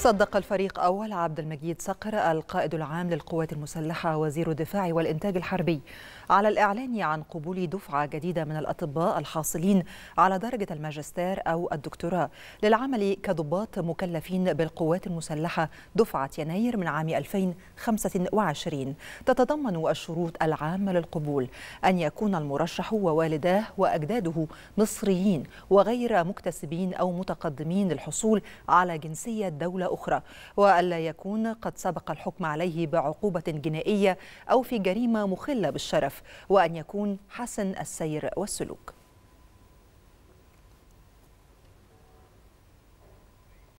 صدق الفريق أول عبد المجيد صقر القائد العام للقوات المسلحة وزير الدفاع والإنتاج الحربي على الإعلان عن قبول دفعة جديدة من الأطباء الحاصلين على درجة الماجستير أو الدكتوراه للعمل كضباط مكلفين بالقوات المسلحة دفعة يناير من عام 2025 تتضمن الشروط العامة للقبول أن يكون المرشح ووالداه وأجداده مصريين وغير مكتسبين أو متقدمين للحصول على جنسية دولة أخرى وألا يكون قد سبق الحكم عليه بعقوبة جنائية أو في جريمة مخلة بالشرف وأن يكون حسن السير والسلوك